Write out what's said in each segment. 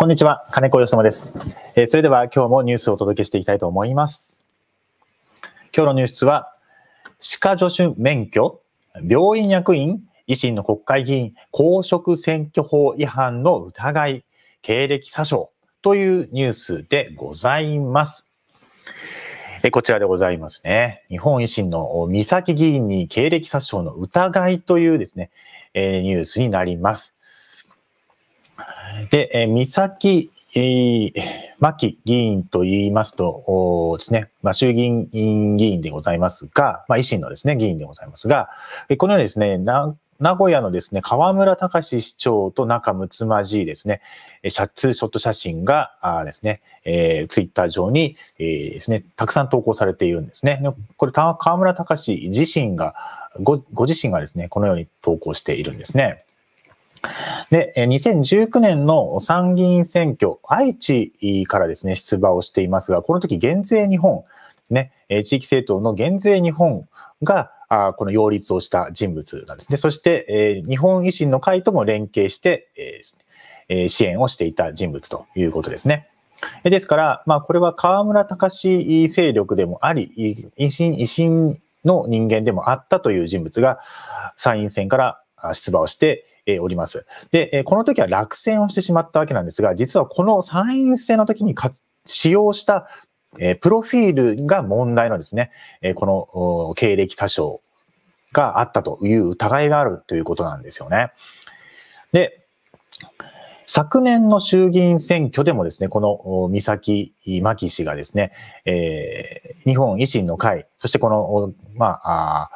こんにちは、金子よしです。えー、それでは今日もニュースをお届けしていきたいと思います。今日のニュースは、歯科助手免許、病院役員、維新の国会議員、公職選挙法違反の疑い、経歴詐称というニュースでございます。えこちらでございますね。日本維新の三崎議員に経歴詐称の疑いというですね、えニュースになります。で、え三崎、えー、牧議員と言いますとですね、まあ、衆議院議員でございますが、まあ、維新のですね、議員でございますが、このようにですね、名古屋のですね、河村隆市長と仲睦まじいですね、シャツーショット写真があですね、えー、ツイッター上に、えー、ですね、たくさん投稿されているんですね。これ、河村隆自身がご、ご自身がですね、このように投稿しているんですね。で、2019年の参議院選挙、愛知からですね、出馬をしていますが、この時、減税日本ですね、地域政党の減税日本が、この擁立をした人物なんですね。そして、日本維新の会とも連携して、支援をしていた人物ということですね。ですから、まあ、これは河村隆勢力でもあり、維新、維新の人間でもあったという人物が参院選から出馬をして、おります。で、この時は落選をしてしまったわけなんですが、実はこの参院選の時に使用したプロフィールが問題のですね、この経歴詐称があったという疑いがあるということなんですよね。で、昨年の衆議院選挙でもですね、この三崎真紀氏がですね、え日本維新の会、そしてこの、まあ、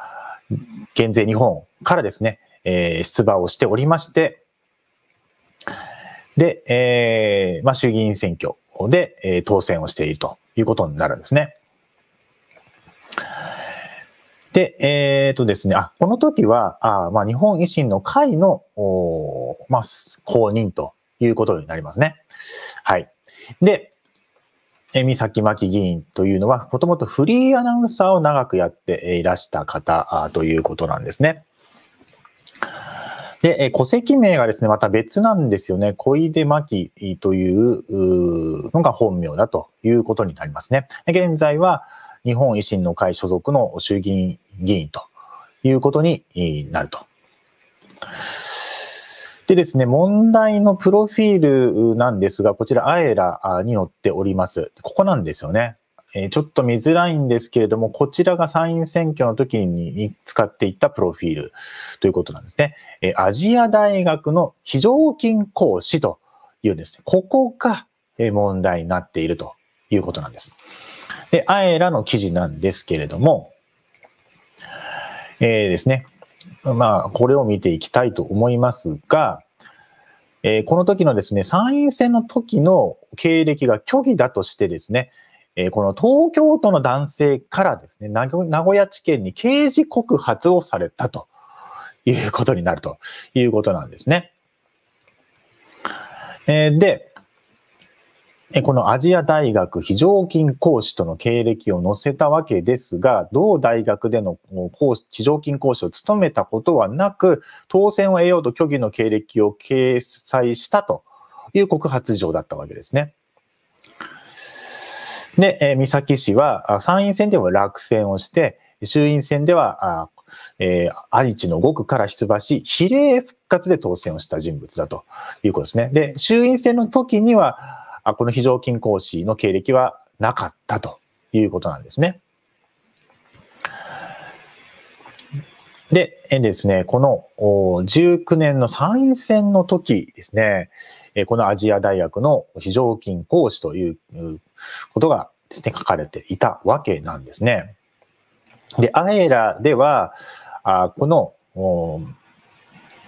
減税日本からですね、え出馬をしておりまして、で、えー、まあ、衆議院選挙で、え当選をしているということになるんですね。で、えっ、ー、とですね、あ、この時は、あまあ、日本維新の会の、おまあ、公認ということになりますね。はい。で、え三崎牧議員というのは、もともとフリーアナウンサーを長くやっていらした方ということなんですね。で、え戸籍名がですね、また別なんですよね。小出真紀というのが本名だということになりますね。現在は日本維新の会所属の衆議院議員ということになると。でですね、問題のプロフィールなんですが、こちら、アエラに載っております。ここなんですよね。えちょっと見づらいんですけれども、こちらが参院選挙の時に使っていたプロフィールということなんですね。えアジア大学の非常勤講師というですね、ここが問題になっているということなんです。で、あえ a の記事なんですけれども、えー、ですね、まあ、これを見ていきたいと思いますが、えー、この時のですね、参院選の時の経歴が虚偽だとしてですね、えー、この東京都の男性からですね、名古屋地検に刑事告発をされたということになるということなんですね。えー、で、このアジア大学非常勤講師との経歴を載せたわけですが、同大学での講非常勤講師を務めたことはなく、当選を得ようと虚偽の経歴を掲載したという告発状だったわけですね。で、え三崎氏は参院選では落選をして、衆院選では、えー、愛知の5区から出馬し、比例復活で当選をした人物だということですね。で、衆院選の時には、この非常勤講師の経歴はなかったということなんですね。で、でですね、この19年の参院選の時ですね、このアジア大学の非常勤講師ということがですね、書かれていたわけなんですね。で、アエラでは、あこの、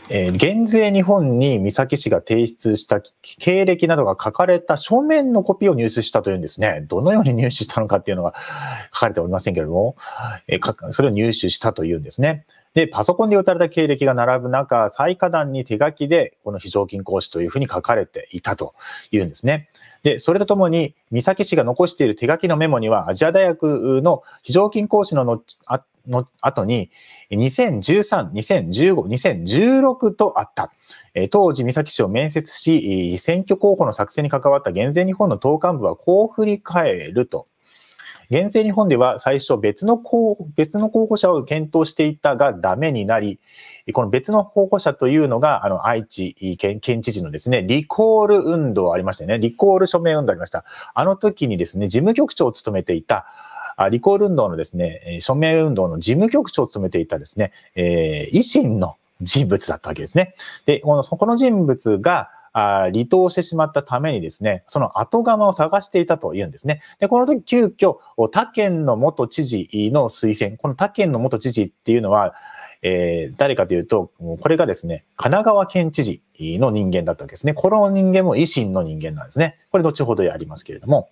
えー、減税日本に三崎氏が提出した経歴などが書かれた書面のコピーを入手したというんですね。どのように入手したのかっていうのが書かれておりませんけれども、えー、それを入手したというんですね。で、パソコンで打たれた経歴が並ぶ中、最下段に手書きで、この非常勤講師というふうに書かれていたというんですね。で、それとともに、三崎氏が残している手書きのメモには、アジア大学の非常勤講師ののあの後に、2013、2015、2016とあった。当時、三崎氏を面接し、選挙候補の作成に関わった現前日本の党幹部はこう振り返ると。現世日本では最初別の候別の候補者を検討していたがダメになり、この別の候補者というのが、あの、愛知県県知事のですね、リコール運動ありましたよね。リコール署名運動ありました。あの時にですね、事務局長を務めていた、リコール運動のですね、署名運動の事務局長を務めていたですね、えー、維新の人物だったわけですね。で、この、そこの人物が、あ離党してしまったためにですね、その後釜を探していたというんですね。で、この時急遽、他県の元知事の推薦、この他県の元知事っていうのは、えー、誰かというと、これがですね、神奈川県知事の人間だったわけですね。この人間も維新の人間なんですね。これ後ほどやりますけれども。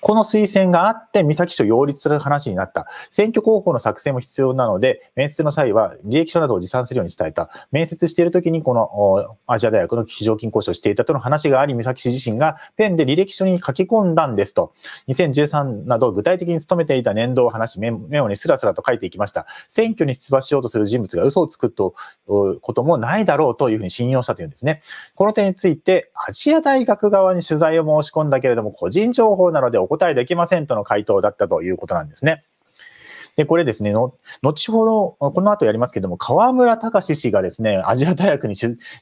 この推薦があって、三崎市を擁立する話になった。選挙候補の作成も必要なので、面接の際は履歴書などを持参するように伝えた。面接している時に、このアジア大学の非常勤講師をしていたとの話があり、三崎市自身がペンで履歴書に書き込んだんですと。2013など具体的に勤めていた年度を話し、メモにスラスラと書いていきました。選挙に出馬しようとする人物が嘘をつくとこともないだろうというふうに信用したというんですね。この点について、アジア大学側に取材を申し込んだけれども、個人情報なのでお答えできませんとの回答だったということなんですね。で、これですね、後ほど、この後やりますけども、河村隆氏がですね、アジア大学に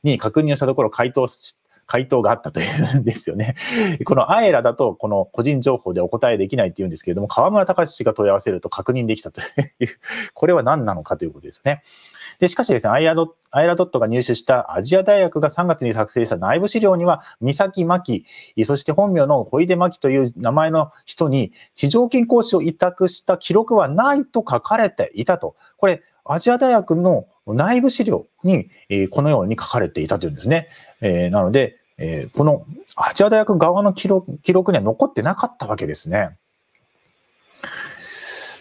に確認をしたところ、回答し、回答があったというんですよね。このアエラだと、この個人情報でお答えできないっていうんですけれども、河村隆氏が問い合わせると確認できたというこれは何なのかということですね。で、しかしですね、アイアドアイラドットが入手したアジア大学が3月に作成した内部資料には、三崎真紀、そして本名の小出真紀という名前の人に、地上金講師を委託した記録はないと書かれていたと。これ、アジア大学の内部資料に、えこのように書かれていたというんですね。えー、なので、えこのアジア大学側の記録記録には残ってなかったわけですね。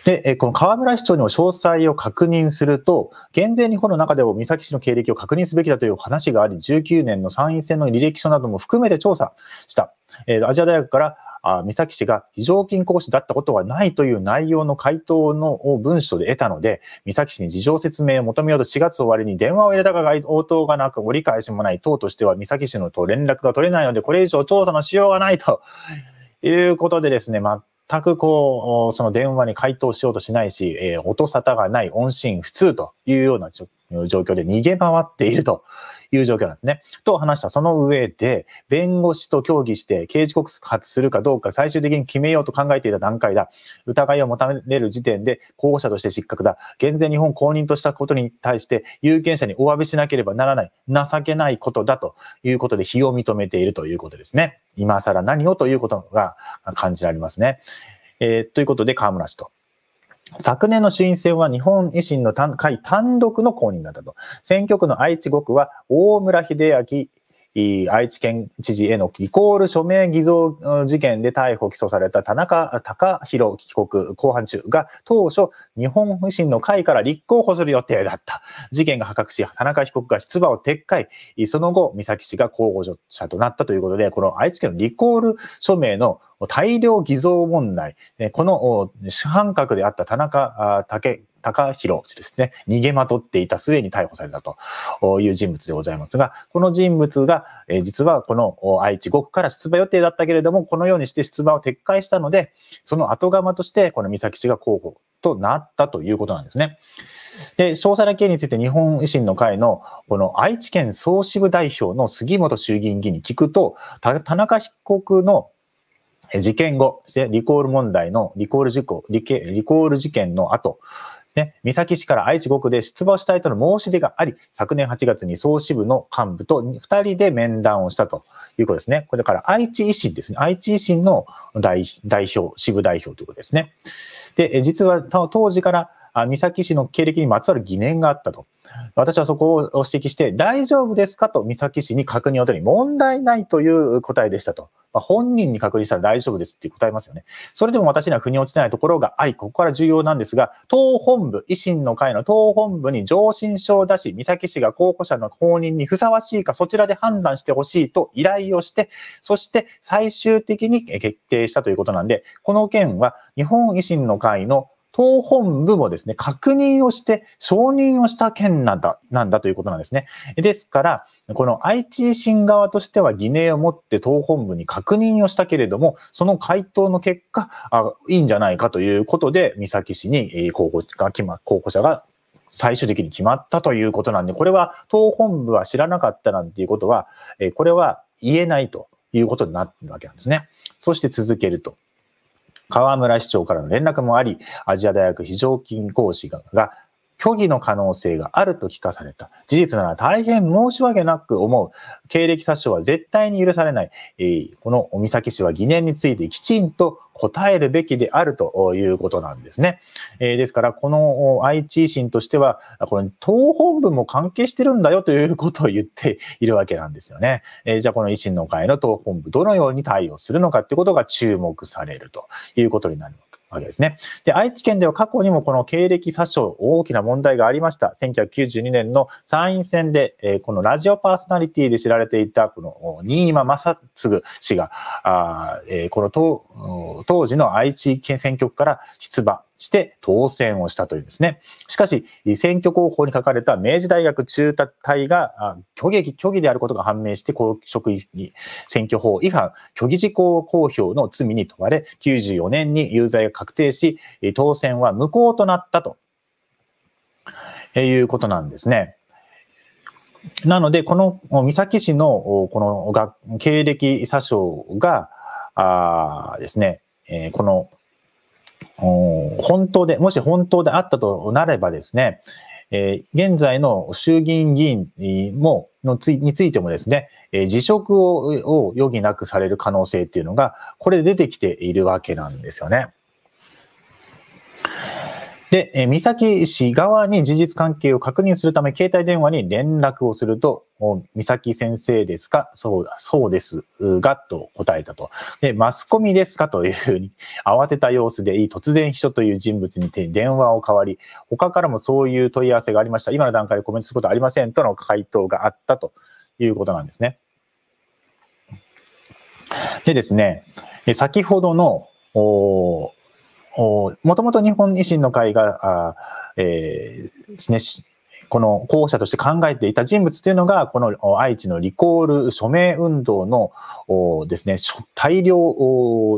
で、この河村市長にも詳細を確認すると、減税日本の中でも三崎市の経歴を確認すべきだという話があり、19年の参院選の履歴書なども含めて調査した。えー、アジア大学からあ三崎氏が非常勤講師だったことはないという内容の回答の文書で得たので、三崎氏に事情説明を求めようと4月終わりに電話を入れたが応答がなく、折り返しもない党としては三崎氏のと連絡が取れないので、これ以上調査のしようがないということでですね、ま全くこう、その電話に回答しようとしないし、えー、音沙汰がない音信不通というような状況で逃げ回っているという状況なんですね。と話したその上で、弁護士と協議して刑事告発するかどうか最終的に決めようと考えていた段階だ。疑いを持たれる時点で候補者として失格だ。現在日本公認としたことに対して有権者にお詫びしなければならない、情けないことだということで、非を認めているということですね。今更何をということが感じられますね。えー、ということで、河村氏と。昨年の衆院選は日本維新の会単独の公認だったと。選挙区の愛知5区は大村秀明愛知県知事へのイコール署名偽造事件で逮捕・起訴された田中孝博被告公判中が当初日本維新の会から立候補する予定だった事件が発覚し田中被告が出馬を撤回その後三崎氏が候補者となったということでこの愛知県のリコール署名の大量偽造問題、この主犯格であった田中武高弘氏ですね、逃げまとっていた末に逮捕されたという人物でございますが、この人物が、え実はこの愛知5区から出馬予定だったけれども、このようにして出馬を撤回したので、その後釜としてこの三崎氏が候補となったということなんですね。で、詳細な経緯について日本維新の会のこの愛知県総支部代表の杉本衆議院議員に聞くと、田中被告の事件後、リコール問題のリコール事故、リコール事件の後、ね、三崎市から愛知5区で出馬したいとの申し出があり、昨年8月に総支部の幹部と2人で面談をしたということですね。これだから愛知維新ですね。愛知維新の代表、支部代表ということですね。で、実は当時からあ三崎氏の経歴にまつわる疑念があったと。私はそこを指摘して、大丈夫ですかと三崎氏に確認を取り、問題ないという答えでしたと。まあ、本人に確認したら大丈夫ですって答えますよね。それでも私には腑に落ちないところがあり、ここから重要なんですが、党本部、維新の会の党本部に上申書を出し、三崎氏が候補者の公認にふさわしいか、そちらで判断してほしいと依頼をして、そして最終的に決定したということなんで、この件は日本維新の会の党本部もですね、確認をして承認をした件なんだ、なんだということなんですね。ですから、この愛知維新側としては疑念を持って党本部に確認をしたけれども、その回答の結果、あいいんじゃないかということで、三崎市に候補が決、ま、候補者が最終的に決まったということなんで、これは党本部は知らなかったなんていうことは、これは言えないということになっているわけなんですね。そして続けると。河村市長からの連絡もあり、アジア大学非常勤講師が虚偽の可能性があると聞かされた。事実なら大変申し訳なく思う。経歴詐称は絶対に許されない。えー、この尾崎氏は疑念についてきちんと答えるべきであるということなんですね。えー、ですから、この愛知維新としては、この党本部も関係してるんだよということを言っているわけなんですよね。えー、じゃあ、この維新の会の党本部、どのように対応するのかということが注目されるということになります。わけですね。で、愛知県では過去にもこの経歴詐称、大きな問題がありました。1992年の参院選で、えー、このラジオパーソナリティで知られていた、この新今正嗣氏が、あえー、この当時の愛知県選挙区から出馬して当選をしたというんですね。しかし、選挙広報に書かれた明治大学中多隊が虚偽、虚偽であることが判明して公職に選挙法違反、虚偽事項公表の罪に問われ、94年に有罪が確定し、当選は無効となったということなんですね。なので、この三崎市のこの経歴詐称が、あですね、えこの本当で、もし本当であったとなればですね、えー、現在の衆議院議員ものつについてもですね、えー、辞職をを余儀なくされる可能性っていうのが、これで出てきているわけなんですよね。で、え三崎市側に事実関係を確認するため、携帯電話に連絡をすると、三崎先生ですかそうだ、そうですが、と答えたと。で、マスコミですかというふうに、慌てた様子でいい突然秘書という人物に電話を代わり、他からもそういう問い合わせがありました。今の段階でコメントすることはありませんとの回答があったということなんですね。でですね、先ほどの、おもともと日本維新の会が、あえー、ですね、この候補者として考えていた人物というのが、この愛知のリコール署名運動のですね、大量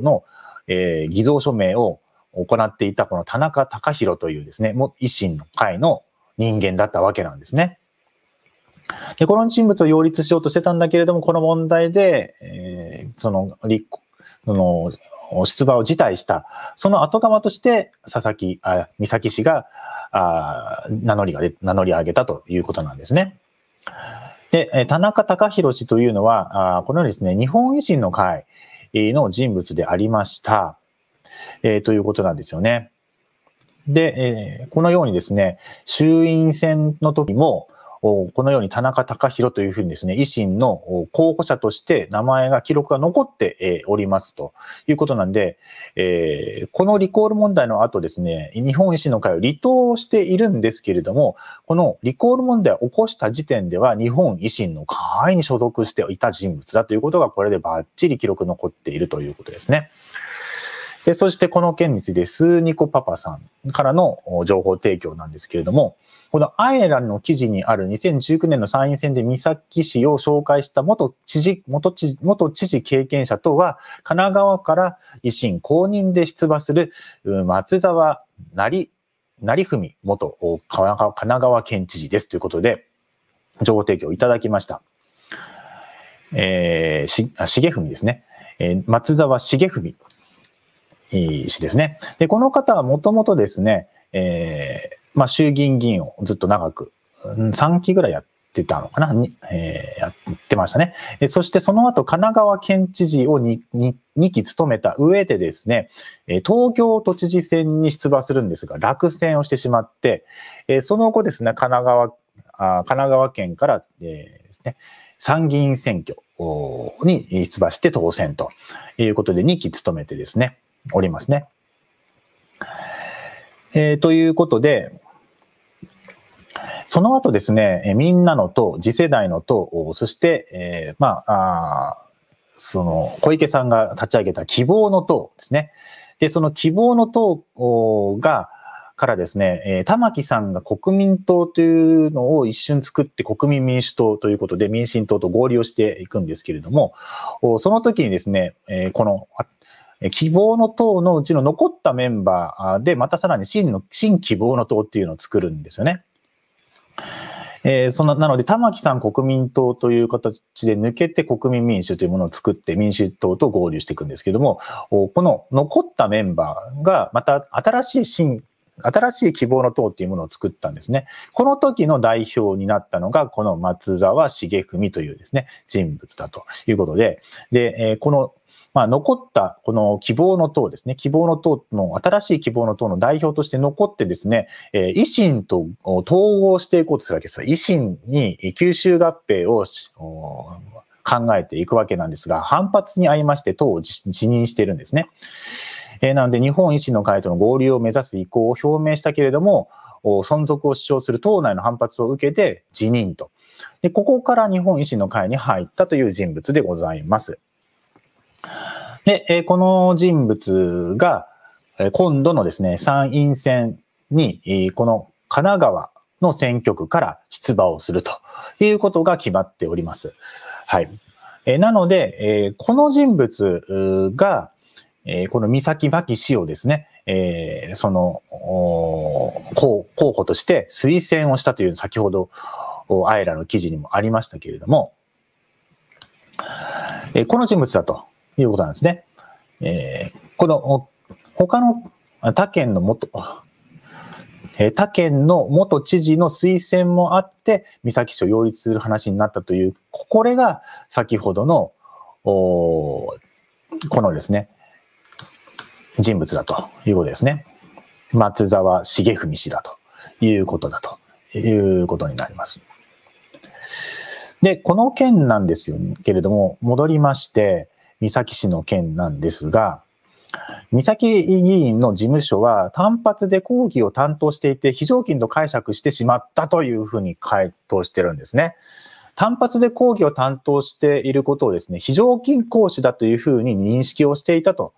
の、えー、偽造署名を行っていたこの田中隆弘というですね、も維新の会の人間だったわけなんですね。で、この人物を擁立しようとしてたんだけれども、この問題で、えー、その、その出馬を辞退した、その後釜として佐々木、あ三崎氏があ名乗りが名乗り上げたということなんですね。で、田中隆弘氏というのは、あこのようにですね、日本維新の会の人物でありました、えー、ということなんですよね。で、えー、このようにですね、衆院選の時も、このように田中隆弘というふうにですね、維新の候補者として名前が、記録が残っておりますということなんで、えー、このリコール問題の後ですね、日本維新の会を離党しているんですけれども、このリコール問題を起こした時点では、日本維新の会に所属していた人物だということが、これでバッチリ記録残っているということですね。で、そしてこの件について、スーニコパパさんからの情報提供なんですけれども、このアエラの記事にある2019年の参院選で三崎市を紹介した元知事、元知元知事経験者とは、神奈川から維新公認で出馬する松沢成、成文元神奈川県知事ですということで、情報提供いただきました。えー、し、あ、重文ですね。えー、松沢重文氏ですね。で、この方はもともとですね、えー、まあ、衆議院議員をずっと長く、3期ぐらいやってたのかな、えー、やってましたね。そしてその後、神奈川県知事を 2, 2, 期務めた上でですね、東京都知事選に出馬するんですが、落選をしてしまって、その後ですね、神奈川神奈川県から、えー、ですね、参議院選挙に出馬して当選ということで2期務めてですね、おりますね。えー、ということで、その後ですね、えみんなの党、次世代の党、そして、えー、まああ、その小池さんが立ち上げた希望の党ですね。で、その希望の党が、からですね、えー、玉木さんが国民党というのを一瞬作って国民民主党ということで民進党と合流をしていくんですけれども、その時にですね、えー、この希望の党のうちの残ったメンバーで、またさらに真の、新希望の党っていうのを作るんですよね。えー、そんな、なので、玉木さん国民党という形で抜けて国民民主というものを作って民主党と合流していくんですけども、この残ったメンバーがまた新しい新、新しい希望の党っていうものを作ったんですね。この時の代表になったのが、この松沢重文というですね、人物だということで、で、えー、このまあ、残ったこの希望の党ですね、希望の党の、新しい希望の党の代表として残ってですね、えー、維新と統合していこうとするわけです。維新に吸収合併を考えていくわけなんですが、反発に遭いまして党を辞任しているんですね。えー、なので、日本維新の会との合流を目指す意向を表明したけれども、存続を主張する党内の反発を受けて辞任と。で、ここから日本維新の会に入ったという人物でございます。で、えこの人物が、え今度のですね、参院選に、えこの神奈川の選挙区から出馬をするということが決まっております。はい。えなので、えこの人物が、えこの三崎真紀氏をですね、えー、その候補として推薦をしたという先ほどアイラの記事にもありましたけれども、えー、この人物だということなんですね。えー、この、他の他県の元、え他県の元知事の推薦もあって、三崎市を擁立する話になったという、これが先ほどの、このですね、人物だということですね。松沢重文氏だということだということになります。で、この件なんですよ、けれども、戻りまして、三崎市の件なんですが、三崎議員の事務所は単発で抗議を担当していて非常勤と解釈してしまったというふうに回答してるんですね。単発で講義を担当していることをですね、非常勤講師だというふうに認識をしていたと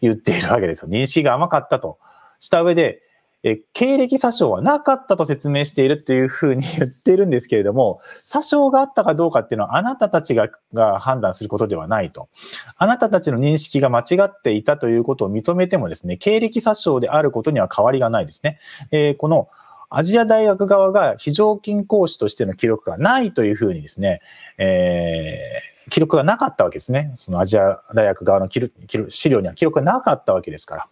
言っているわけですよ。認識が甘かったとした上で、え経歴詐称はなかったと説明しているというふうに言ってるんですけれども、詐称があったかどうかっていうのはあなたたちがが判断することではないと。あなたたちの認識が間違っていたということを認めてもですね、経歴詐称であることには変わりがないですね。えー、このアジア大学側が非常勤講師としての記録がないというふうにですね、えー、記録がなかったわけですね。そのアジア大学側の記録資料には記録がなかったわけですから。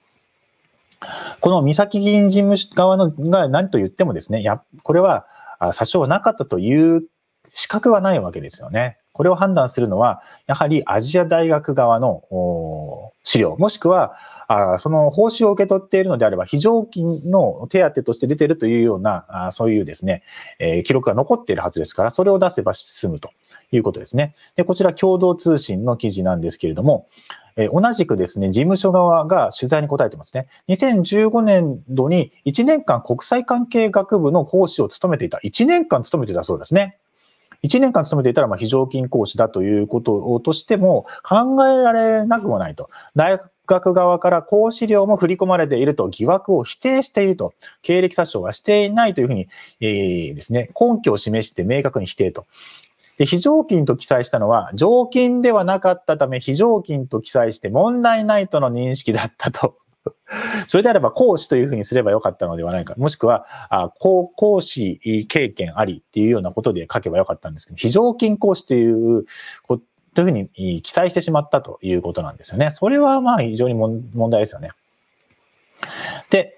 この三崎議員事務側のが何と言ってもですね、やこれは詐称なかったという資格はないわけですよね。これを判断するのは、やはりアジア大学側の資料、もしくはあその報酬を受け取っているのであれば、非常勤の手当として出ているというような、あそういうですね、え記録が残っているはずですから、それを出せば進むと。ということですね。で、こちら共同通信の記事なんですけれども、え同じくですね、事務所側が取材に答えてますね。2015年度に1年間国際関係学部の講師を務めていた。1年間務めていたそうですね。1年間勤めていたら、まあ、非常勤講師だということとしても考えられなくもないと。大学側から講師料も振り込まれていると疑惑を否定していると。経歴詐称はしていないというふうに、えー、ですね、根拠を示して明確に否定と。で、非常勤と記載したのは、常勤ではなかったため、非常勤と記載して問題ないとの認識だったと。それであれば講師というふうにすればよかったのではないか。もしくは、あ講講師経験ありっていうようなことで書けばよかったんですけど、非常勤講師ということ、というふうに記載してしまったということなんですよね。それはまあ非常に問題ですよね。で、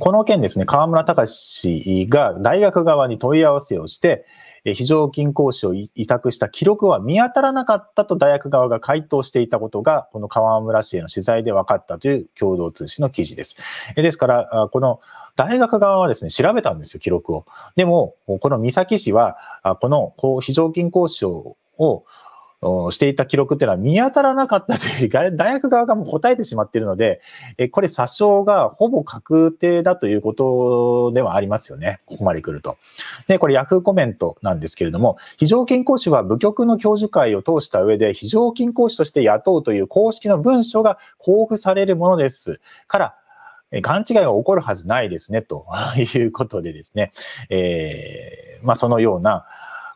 この件ですね、河村隆氏が大学側に問い合わせをして、非常勤講師を委託した記録は見当たらなかったと大学側が回答していたことが、この河村氏への取材で分かったという共同通信の記事です。ですから、この大学側はですね、調べたんですよ、記録を。でも、この三崎氏は、この非常勤講師を、していた記録っていうのは見当たらなかったというより、大学側がもう答えてしまっているので、えこれ、詐称がほぼ確定だということではありますよね。ここまで来ると。で、これ、ヤフーコメントなんですけれども、非常勤講師は部局の教授会を通した上で、非常勤講師として雇うという公式の文書が交付されるものです。から、勘違いが起こるはずないですね、と いうことでですね、えー、まあ、そのような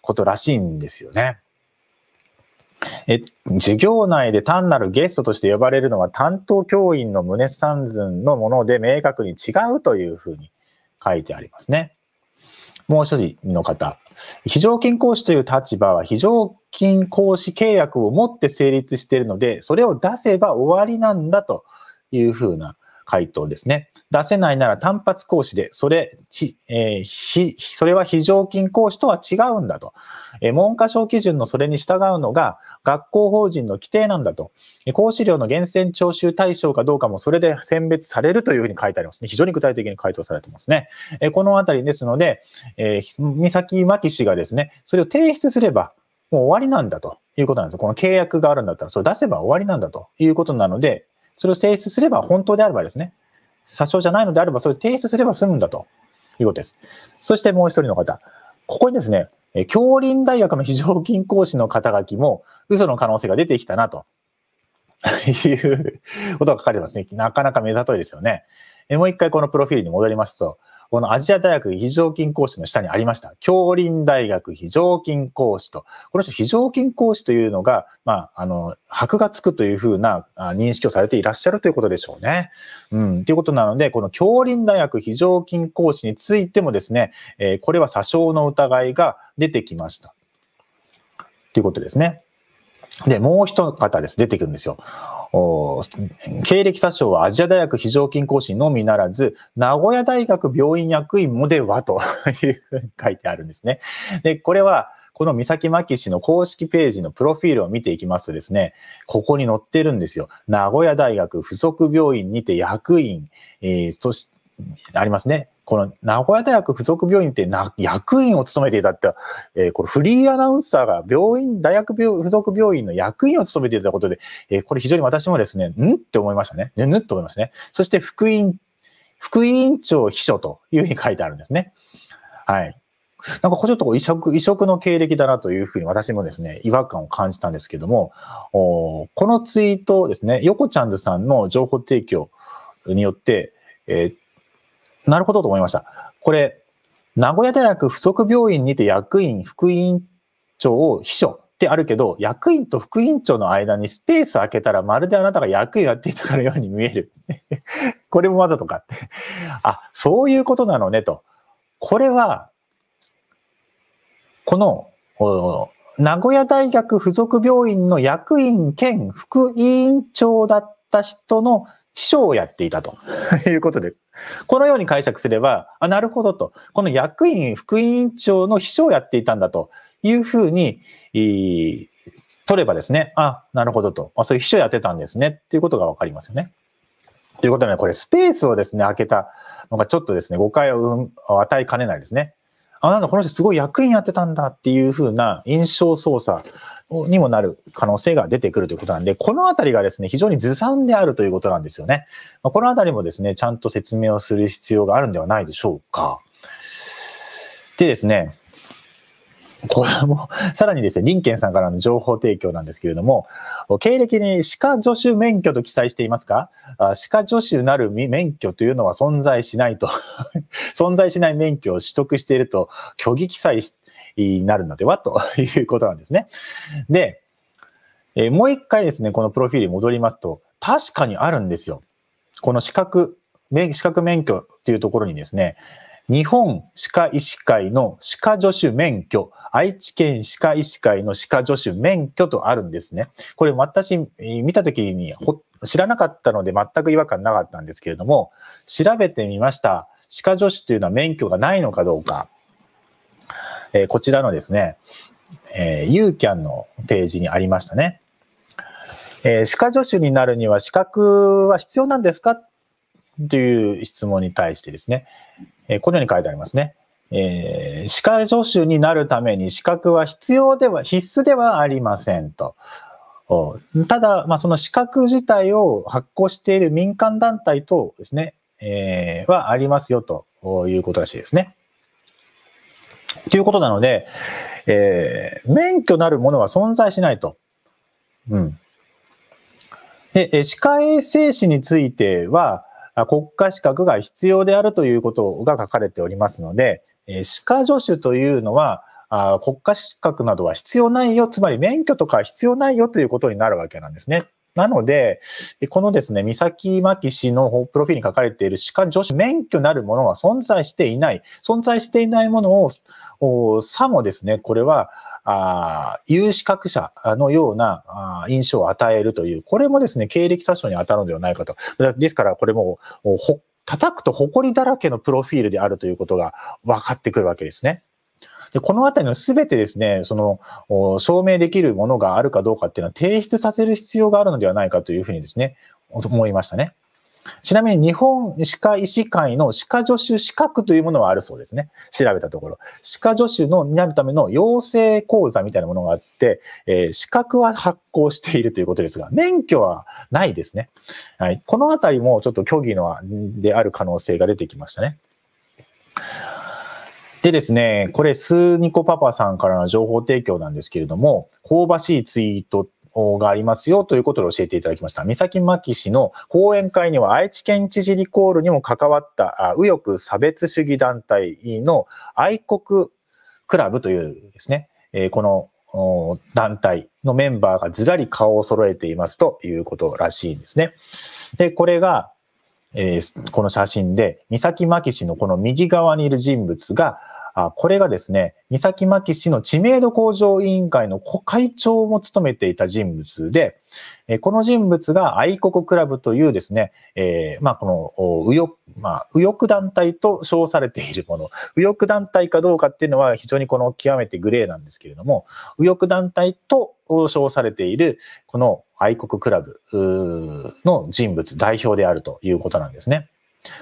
ことらしいんですよね。え、授業内で単なるゲストとして呼ばれるのは担当教員の胸三寸のもので明確に違うというふうに書いてありますね。もう一人の方。非常勤講師という立場は非常勤講師契約をもって成立しているので、それを出せば終わりなんだというふうな回答ですね。出せないなら単発講師で、それ、えー、それは非常勤講師とは違うんだと、えー、文科省基準のそれに従うのが学校法人の規定なんだと。え講師料の源泉徴収対象かどうかもそれで選別されるというふうに書いてありますね。非常に具体的に回答されてますね。えー、このあたりですので、え三崎真紀氏がですね、それを提出すれば、もう終わりなんだということなんです。この契約があるんだったら、それ出せば終わりなんだということなので、それを提出すれば、本当であればですね、殺傷じゃないのであれば、それを提出すれば済むんだということです。そしてもう一人の方、ここにですね、京林大学の非常勤講師の肩書きも、嘘の可能性が出てきたなということが書かれてますね。なかなか目ざといですよね。もう一回このプロフィールに戻りますと、このアジア大学非常勤講師の下にありました、京林大学非常勤講師と、この人非常勤講師というのが、まあ、あの、箔がつくというふうな認識をされていらっしゃるということでしょうね。うん、ということなので、この京林大学非常勤講師についてもですね、えー、これは詐称の疑いが出てきました。ということですね。で、もう一方です。出てくるんですよ。経歴詐称はアジア大学非常勤講師のみならず、名古屋大学病院役員もではと いうふうに書いてあるんですね。で、これは、この三崎真希氏の公式ページのプロフィールを見ていきますとですね、ここに載ってるんですよ。名古屋大学附属病院にて役員、えー、そし、て、ありますね。この名古屋大学附属病院って役員を務めていたって、えー、これフリーアナウンサーが病院、大学病附属病院の役員を務めていたことで、えー、これ非常に私もですね、んって思いましたね。ぬっと思いましたね。そして副院、副委員長秘書というふうに書いてあるんですね。はい。なんかちょっと異色、異色の経歴だなというふうに私もですね、違和感を感じたんですけども、おこのツイートですね、横ちゃんずさんの情報提供によって、えーなるほどと思いました。これ、名古屋大学附属病院にて役員、副院長を秘書ってあるけど、役員と副院長の間にスペース開けたら、まるであなたが役員やっていたかのように見える。これもわざとかって。あ、そういうことなのねと。これは、この、名古屋大学附属病院の役員兼副委員長だった人の秘書をやっていたと いうことで、このように解釈すれば、あ、なるほどと。この役員、副委員長の秘書をやっていたんだというふうに、取ればですね、あ、なるほどと。あ、そういう秘書やってたんですね。っていうことがわかりますよね。ということで、ね、これスペースをですね、開けたのがちょっとですね、誤解を与えかねないですね。あ、なんだ、この人すごい役員やってたんだっていうふうな印象操作にもなる可能性が出てくるということなんで、このあたりがですね、非常にずさんであるということなんですよね。まあ、このあたりもですね、ちゃんと説明をする必要があるんではないでしょうか。でですね、これも、さらにですね、林健さんからの情報提供なんですけれども、経歴に歯科助手免許と記載していますか歯科助手なる免許というのは存在しないと 存在しない免許を取得していると虚偽記載しになるのではということなんですね。で、えもう一回ですね、このプロフィールに戻りますと、確かにあるんですよ。この資格、資格免許っていうところにですね、日本歯科医師会の歯科助手免許、愛知県歯科医師会の歯科助手免許とあるんですね。これ私見た時に知らなかったので全く違和感なかったんですけれども、調べてみました。歯科助手というのは免許がないのかどうか。えー、こちらのですね、えー、キャンのページにありましたね。えー、歯科助手になるには資格は必要なんですかという質問に対してですね、えー、このように書いてありますね。えー、歯科助手になるために資格は必要では、必須ではありませんと。ただ、まあ、その資格自体を発行している民間団体等ですね、えー、はありますよということらしいですね。ということなので、えー、免許なるものは存在しないと。うん。で、歯科衛生士については、国家資格が必要であるということが書かれておりますので、歯科助手というのは、あ国家資格などは必要ないよ、つまり免許とか必要ないよということになるわけなんですね。なので、このですね、三崎真紀氏のプロフィールに書かれている科女子免許なるものは存在していない。存在していないものを、さもですね、これは、あ有資格者のようなあ印象を与えるという、これもですね、経歴詐称に当たるのではないかと。ですから、これも、叩くと埃だらけのプロフィールであるということが分かってくるわけですね。で、このあたりのすべてですね、その、証明できるものがあるかどうかっていうのは提出させる必要があるのではないかというふうにですね、思いましたね。ちなみに日本歯科医師会の歯科助手資格というものはあるそうですね。調べたところ。歯科助手のになるための養成講座みたいなものがあって、えー、資格は発行しているということですが、免許はないですね。はい。このあたりもちょっと虚偽のである可能性が出てきましたね。でですね、これ、スニコパパさんからの情報提供なんですけれども、香ばしいツイートがありますよということで教えていただきました。三崎真紀氏の講演会には愛知県知事リコールにも関わった右翼差別主義団体の愛国クラブというですね、えー、この団体のメンバーがずらり顔を揃えていますということらしいんですね。で、これが、えー、この写真で、三崎真紀氏のこの右側にいる人物が、あこれがですね、三崎真紀氏の知名度向上委員会の会長も務めていた人物で、えこの人物が愛国クラブというですね、えー、まあ、この右翼、まあ、右翼団体と称されているもの、右翼団体かどうかっていうのは非常にこの極めてグレーなんですけれども、右翼団体と称されているこの愛国クラブの人物、代表であるということなんですね。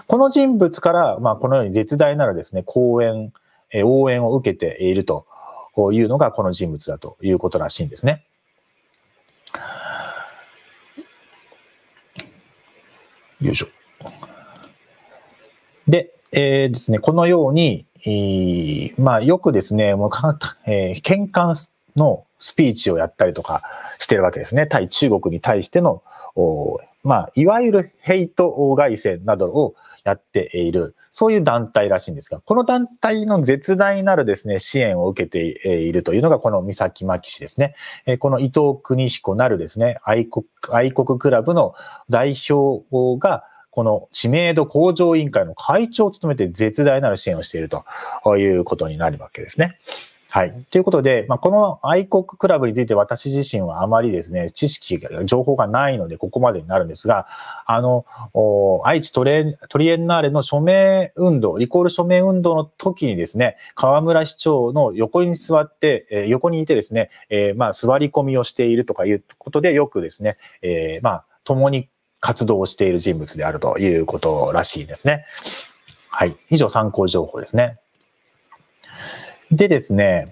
この人物から、まあ、このように絶大なるですね、講演、応援を受けているというのがこの人物だということらしいんですね。よいしょ。で、えー、ですね、このように、えー、まあ、よくですね、もうか、えー、喧嘩のスピーチをやったりとかしてるわけですね。対中国に対しての、まあ、いわゆるヘイト外戦などをやっている、そういう団体らしいんですが、この団体の絶大なるですね、支援を受けているというのが、この三崎真紀氏ですね。この伊藤邦彦なるですね、愛国、愛国クラブの代表が、この知名度向上委員会の会長を務めて絶大なる支援をしているということになるわけですね。はい。ということで、まあ、この愛国クラブについて私自身はあまりですね、知識情報がないので、ここまでになるんですが、あの、愛知トレトリエンナーレの署名運動、リコール署名運動の時にですね、河村市長の横に座って、えー、横にいてですね、えー、まあ、座り込みをしているとかいうことで、よくですね、えー、まあ、共に活動をしている人物であるということらしいですね。はい。以上、参考情報ですね。でですね、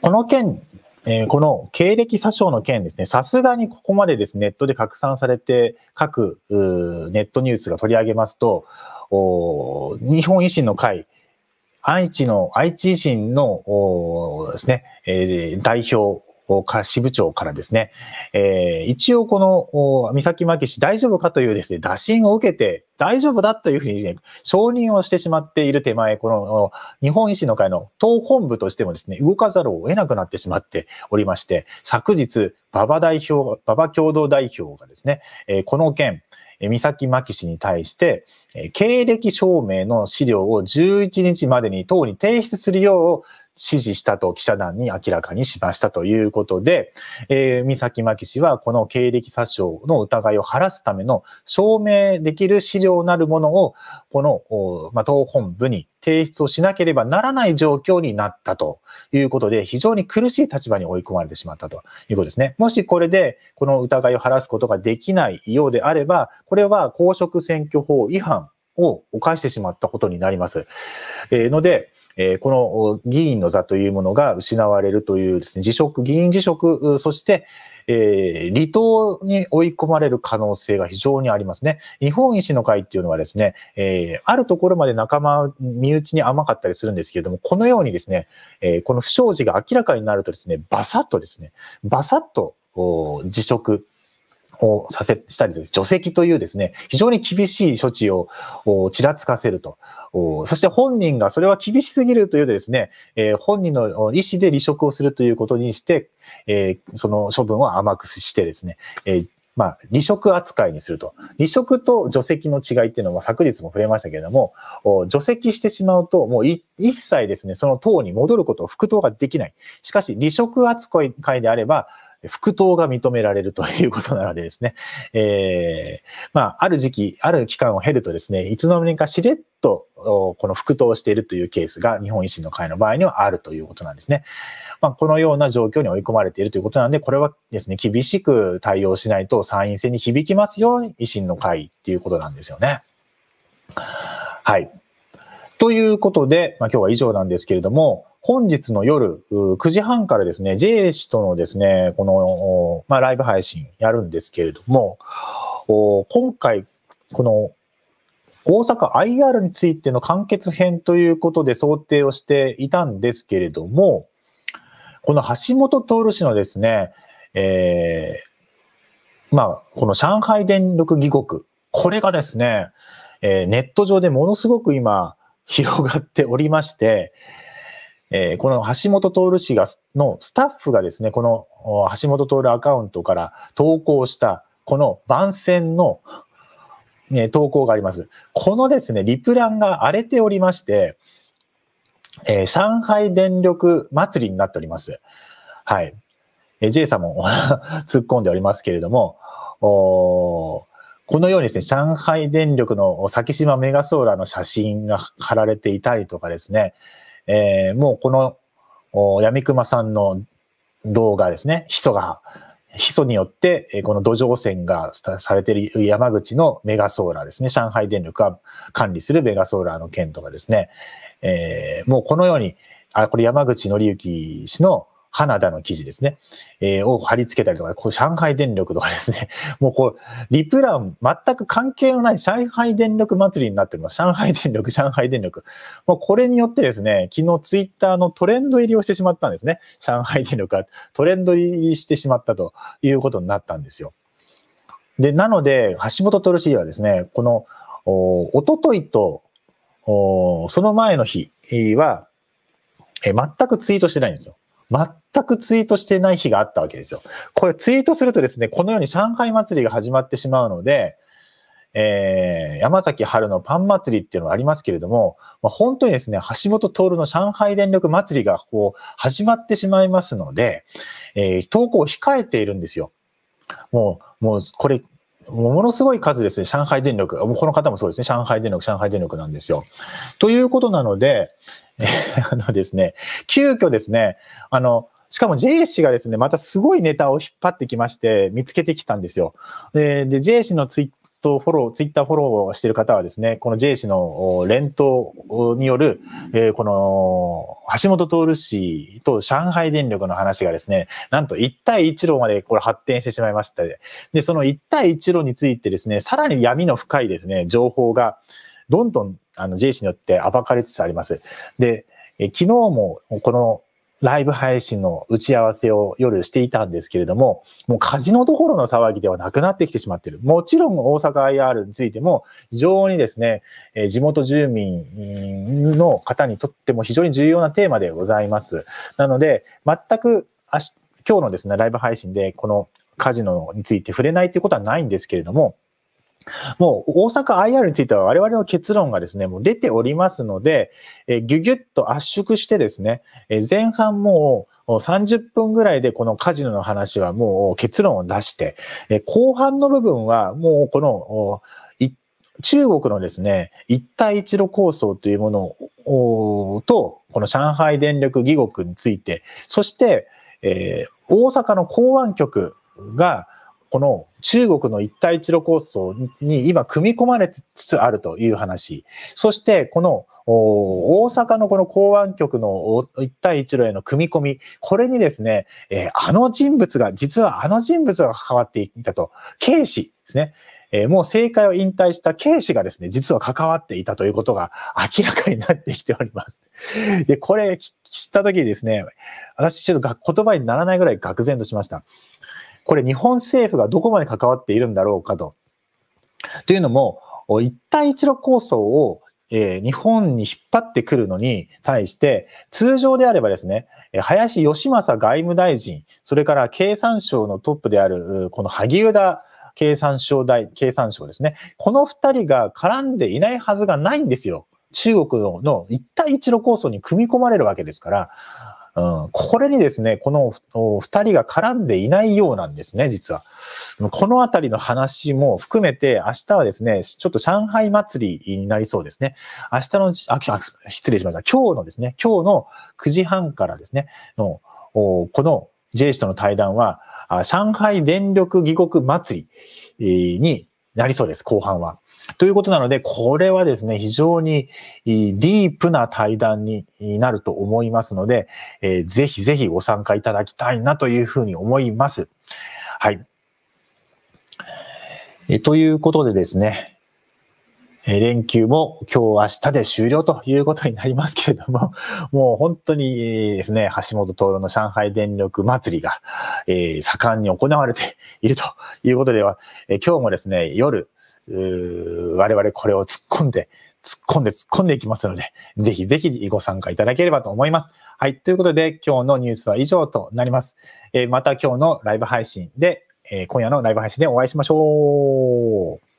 この件、えー、この経歴詐称の件ですね、さすがにここまでです、ね、ネットで拡散されて、各ネットニュースが取り上げますと、お日本維新の会、愛知の、愛知維新の、ですね、えー、代表支部長からですね、えー、一応この、三崎牧氏大丈夫かというですね、打診を受けて、大丈夫だというふうに、ね、承認をしてしまっている手前、この日本維新の会の党本部としてもですね、動かざるを得なくなってしまっておりまして、昨日、馬場代表、馬場共同代表がですね、えー、この件、三崎真紀氏に対して、経歴証明の資料を11日までに党に提出するよう指示したと記者団に明らかにしましたということで、えー、三崎真紀氏はこの経歴詐称の疑いを晴らすための証明できる資料なるものを、この、まあ、党本部に提出をしなければならない状況になったということで、非常に苦しい立場に追い込まれてしまったということですね。もしこれで、この疑いを晴らすことができないようであれば、これは公職選挙法違反を犯してしまったことになります。えー、ので、えこの議員の座というものが失われるというですね、辞職、議員辞職、そして、えー、離党に追い込まれる可能性が非常にありますね。日本維新の会っていうのはですね、えー、あるところまで仲間、身内に甘かったりするんですけれども、このようにですね、えー、この不祥事が明らかになるとですね、バサッとですね、バサッと辞職をさせ、したり除籍というですね、非常に厳しい処置をちらつかせると。そして本人がそれは厳しすぎるというですね、えー、本人の意思で離職をするということにして、えー、その処分を甘くしてですね、えーまあ、離職扱いにすると。離職と除籍の違いっていうのは昨日も触れましたけれども、除籍してしまうと、もう一切ですね、その党に戻ることを復党ができない。しかし、離職扱いであれば、復党が認められるということなのでですね、えー、まあ、ある時期、ある期間を経るとですね、いつの間にかしれっと、この復党しているというケースが日本維新の会の場合にはあるということなんですね。まあ、このような状況に追い込まれているということなんで、これはですね、厳しく対応しないと参院選に響きますよ、維新の会っていうことなんですよね。はい。ということで、まあ、今日は以上なんですけれども、本日の夜9時半からですね、J 氏とのですね、この、まあ、ライブ配信やるんですけれども、今回、この大阪 IR についての完結編ということで想定をしていたんですけれども、この橋本徹氏のですね、えー、まあ、この上海電力疑国、これがですね、えー、ネット上でものすごく今広がっておりまして、えー、この橋本徹氏がのスタッフがですね、この橋本徹アカウントから投稿したこの番宣の、ね、投稿があります。このですね、リプランが荒れておりまして、えー、上海電力祭りになっております。はい。えー、J さんも 突っ込んでおりますけれども、おこのようにですね、上海電力の先島メガソーラーの写真が貼られていたりとかですね、えー、もうこの闇熊さんの動画ですね、ヒ素が、ヒ素によって、この土壌汚染がされている山口のメガソーラーですね、上海電力が管理するメガソーラーの件とかですね、えー、もうこのように、あ、これ山口紀之氏の花田の記事ですね、えー、を貼り付けたりとか、こう上海電力とかですね、もうこう、リプラン全く関係のない上海電力祭りになってるの。上海電力、上海電力。もうこれによってですね、昨日ツイッターのトレンド入りをしてしまったんですね。上海電力がトレンド入りしてしまったということになったんですよ。で、なので、橋本徹氏はですね、この、おおとといと、おその前の日は、え全くツイートしてないんですよ。全くツイートしてない日があったわけですよ。これツイートするとですね、このように上海祭りが始まってしまうので、えー、山崎春のパン祭りっていうのがありますけれども、まあ、本当にですね、橋本徹の上海電力祭りがこう始まってしまいますので、えー、投稿を控えているんですよ。もう、もう、これ、ものすごい数ですね、上海電力、この方もそうですね、上海電力、上海電力なんですよ。ということなので、え あのですね、急遽ですね、あの、しかも J 氏がですね、またすごいネタを引っ張ってきまして、見つけてきたんですよ。で、で J 氏のツイッとフォロー、ツイッターフォローをしている方はですね、この J 氏の連投による、えー、この橋本徹氏と上海電力の話がですね、なんと一対一路までこれ発展してしまいましたで、で、その一対一路についてですね、さらに闇の深いですね、情報がどんどんあの J 氏によって暴かれつつあります。で、え昨日もこのライブ配信の打ち合わせを夜していたんですけれども、もうカジノどころの騒ぎではなくなってきてしまっている。もちろん大阪 IR についても、非常にですね、え地元住民の方にとっても非常に重要なテーマでございます。なので、全く明日、今日のですね、ライブ配信でこのカジノについて触れないということはないんですけれども、もう大阪 IR については我々の結論がですね、もう出ておりますので、えー、ギュギュッと圧縮してですね、えー、前半もう30分ぐらいでこのカジノの話はもう結論を出して、えー、後半の部分はもうこの中国のですね、一帯一路構想というものと、この上海電力義国について、そして、えー、大阪の港湾局が、この中国の一帯一路構想に今組み込まれつつあるという話。そしてこの大阪のこの港湾局の一帯一路への組み込み、これにですね、えー、あの人物が、実はあの人物が関わっていたと、警視ですね。えー、もう政界を引退した警視がですね、実は関わっていたということが明らかになってきております。で、これ知った時にですね、私ちょっと言葉にならないぐらい愕然としました。これ日本政府がどこまで関わっているんだろうかと。というのも、一帯一路構想をえ日本に引っ張ってくるのに対して、通常であればですね、林義正外務大臣、それから経産省のトップである、この萩生田経産省大、経産省ですね、この2人が絡んでいないはずがないんですよ。中国のの一帯一路構想に組み込まれるわけですから、うん、これにですね、この2人が絡んでいないようなんですね、実は。このあたりの話も含めて、明日はですね、ちょっと上海祭りになりそうですね。明日の、あ、失礼しました。今日のですね、今日の9時半からですね、のこの J 氏との対談は、上海電力義国祭りになりそうです、後半は。ということなので、これはですね、非常にディープな対談になると思いますので、えー、ぜひぜひご参加いただきたいなというふうに思います。はい。えということでですね、え連休も今日明日で終了ということになりますけれども、もう本当にですね、橋本徹の上海電力祭りが、え盛んに行われているということでは、え今日もですね、夜、我々これを突っ込んで、突っ込んで突っ込んでいきますので、ぜひぜひご参加いただければと思います。はい。ということで、今日のニュースは以上となります。えー、また今日のライブ配信で、えー、今夜のライブ配信でお会いしましょう。